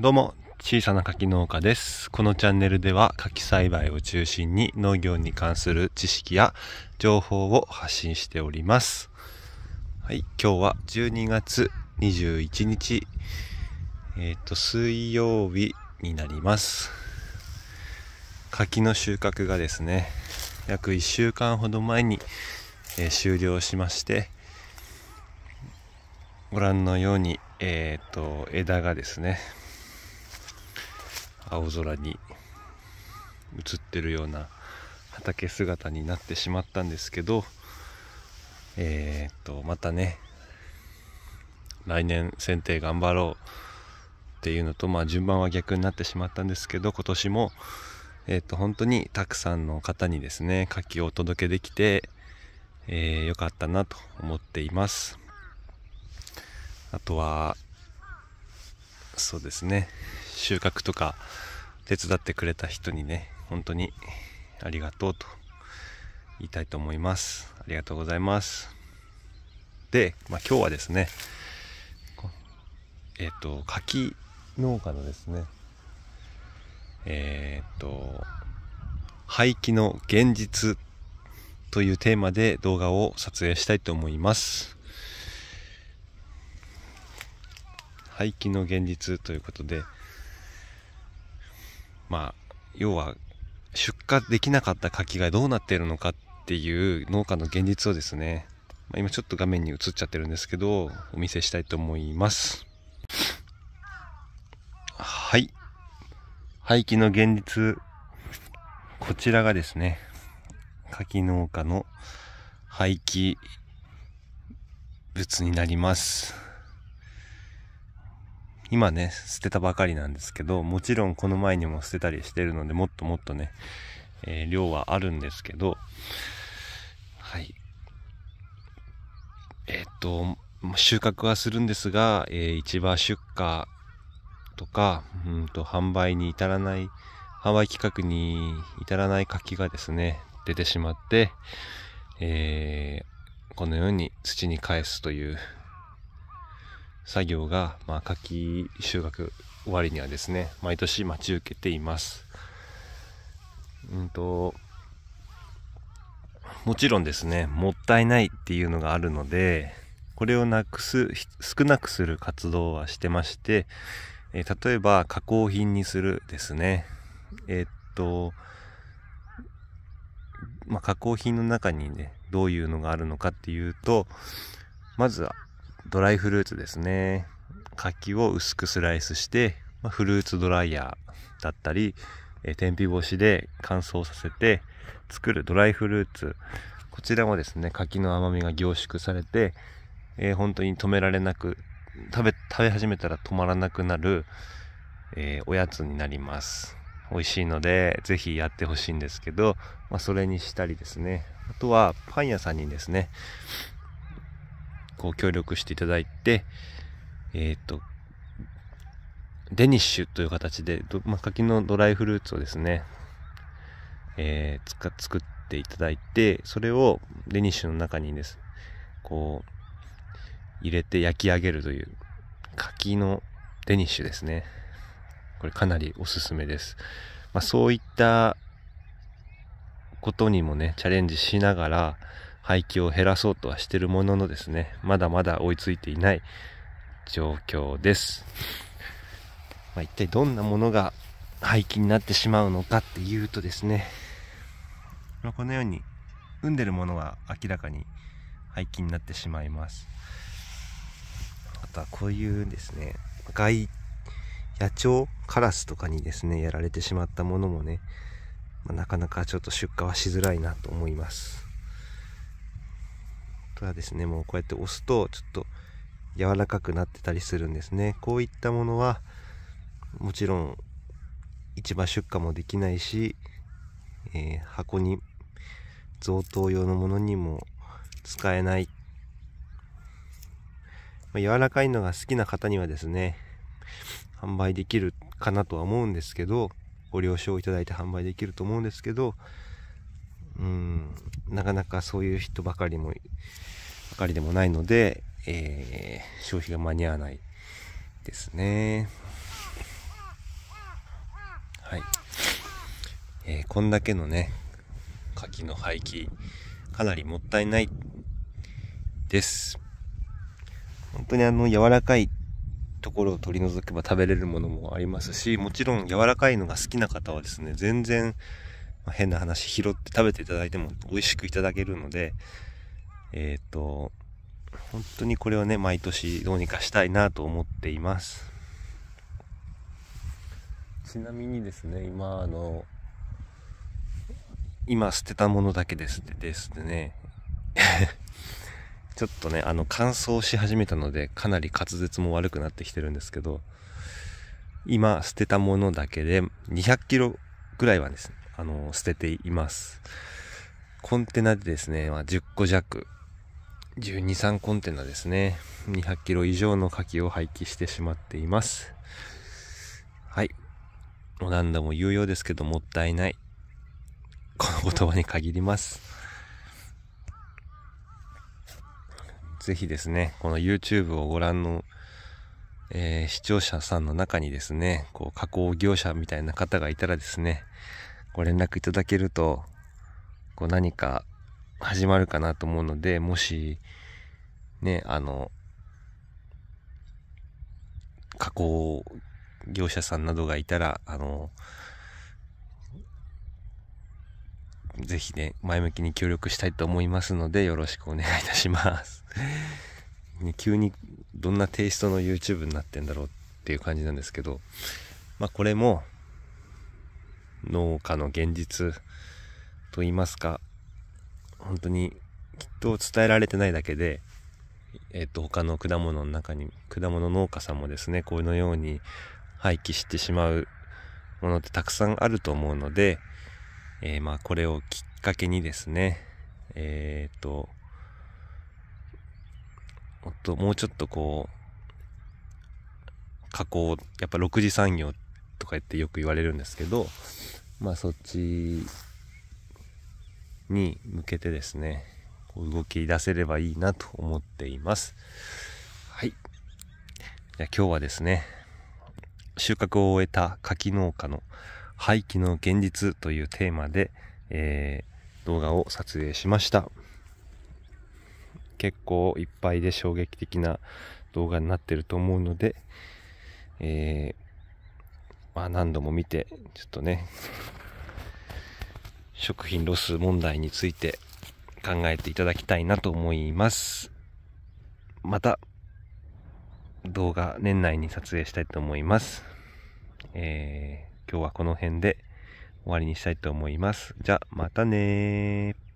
どうも、小さな柿農家です。このチャンネルでは柿栽培を中心に農業に関する知識や情報を発信しております。はい、今日は12月21日、えっ、ー、と、水曜日になります。柿の収穫がですね、約1週間ほど前に、えー、終了しまして、ご覧のように、えっ、ー、と、枝がですね、青空に映ってるような畑姿になってしまったんですけどえー、っとまたね来年剪定頑張ろうっていうのとまあ順番は逆になってしまったんですけど今年もえー、っと本当にたくさんの方にですね柿をお届けできて、えー、よかったなと思っていますあとはそうですね収穫とか手伝ってくれた人にね本当にありがとうと言いたいと思いますありがとうございますで、まあ、今日はですねえっ、ー、と柿農家のですねえっ、ー、と廃棄の現実というテーマで動画を撮影したいと思います廃棄の現実ということで、まあ、要は出荷できなかった柿がどうなっているのかっていう農家の現実をですね、まあ、今ちょっと画面に映っちゃってるんですけど、お見せしたいと思います。はい。廃棄の現実。こちらがですね、柿農家の廃棄物になります。今ね、捨てたばかりなんですけど、もちろんこの前にも捨てたりしてるので、もっともっとね、えー、量はあるんですけど、はい。えー、っと、収穫はするんですが、えー、市場出荷とか、うんと、販売に至らない、販売企画に至らない柿がですね、出てしまって、えー、このように土に返すという作業が、まあ、夏季収穫終わりにはですね、毎年待ち受けています。うんと、もちろんですね、もったいないっていうのがあるので、これをなくす、少なくする活動はしてまして、えー、例えば加工品にするですね。えー、っと、まあ、加工品の中にね、どういうのがあるのかっていうと、まずは、ドライフルーツですね。柿を薄くスライスして、まフルーツドライヤーだったり、え天日干しで乾燥させて作るドライフルーツ。こちらもですね、柿の甘みが凝縮されて、えー、本当に止められなく、食べ、食べ始めたら止まらなくなる、えー、おやつになります。美味しいので、ぜひやってほしいんですけど、まあ、それにしたりですね。あとは、パン屋さんにですね、こう協力していただいて、えっ、ー、と、デニッシュという形で、ま柿のドライフルーツをですね、えー、つか作っていただいて、それをデニッシュの中にです、こう、入れて焼き上げるという、柿のデニッシュですね。これかなりおすすめです。まあそういったことにもね、チャレンジしながら、廃棄を減らそうとはしてるもののですね、まだまだ追いついていない状況です。まあ、一体どんなものが廃棄になってしまうのかっていうとですね、まあ、このように産んでるものは明らかに廃棄になってしまいます。あとはこういうですね、外、野鳥、カラスとかにですね、やられてしまったものもね、まあ、なかなかちょっと出荷はしづらいなと思います。とはですねもうこうやって押すとちょっと柔らかくなってたりするんですねこういったものはもちろん市場出荷もできないし、えー、箱に贈答用のものにも使えない、まあ、柔らかいのが好きな方にはですね販売できるかなとは思うんですけどご了承いただいて販売できると思うんですけどうん、なかなかそういう人ばかりも、ばかりでもないので、えー、消費が間に合わないですね。はい。えー、こんだけのね、柿の廃棄、かなりもったいないです。本当にあの、柔らかいところを取り除けば食べれるものもありますし、もちろん柔らかいのが好きな方はですね、全然、変な話拾って食べていただいても美味しくいただけるので、えっ、ー、と、本当にこれをね、毎年どうにかしたいなと思っています。ちなみにですね、今、あの、今捨てたものだけですですね、ちょっとね、あの、乾燥し始めたので、かなり滑舌も悪くなってきてるんですけど、今捨てたものだけで200キロぐらいはですね、あの、捨てています。コンテナでですね、まあ、10個弱、12、3コンテナですね、200キロ以上の牡蠣を廃棄してしまっています。はい。もう何度も言うようですけど、もったいない。この言葉に限ります。ぜひですね、この YouTube をご覧の、えー、視聴者さんの中にですね、こう、加工業者みたいな方がいたらですね、ご連絡いただけると、こう何か始まるかなと思うので、もし、ね、あの、加工業者さんなどがいたら、あの、ぜひね、前向きに協力したいと思いますので、よろしくお願いいたします。ね、急にどんなテイストの YouTube になってんだろうっていう感じなんですけど、まあこれも、農家の現実と言いますか、本当にきっと伝えられてないだけで、えっ、と、他の果物の中に、果物農家さんもですね、このように廃棄してしまうものってたくさんあると思うので、えー、まあ、これをきっかけにですね、えっ、と、もっと、もうちょっとこう、加工、やっぱ6次産業ってとか言ってよく言われるんですけど、まあそっちに向けてですね、こう動き出せればいいなと思っています。はい。じゃ今日はですね、収穫を終えた柿農家の廃棄の現実というテーマで、えー、動画を撮影しました。結構いっぱいで衝撃的な動画になってると思うので、えーまあ何度も見て、ちょっとね、食品ロス問題について考えていただきたいなと思います。また、動画年内に撮影したいと思います。えー、今日はこの辺で終わりにしたいと思います。じゃ、またねー。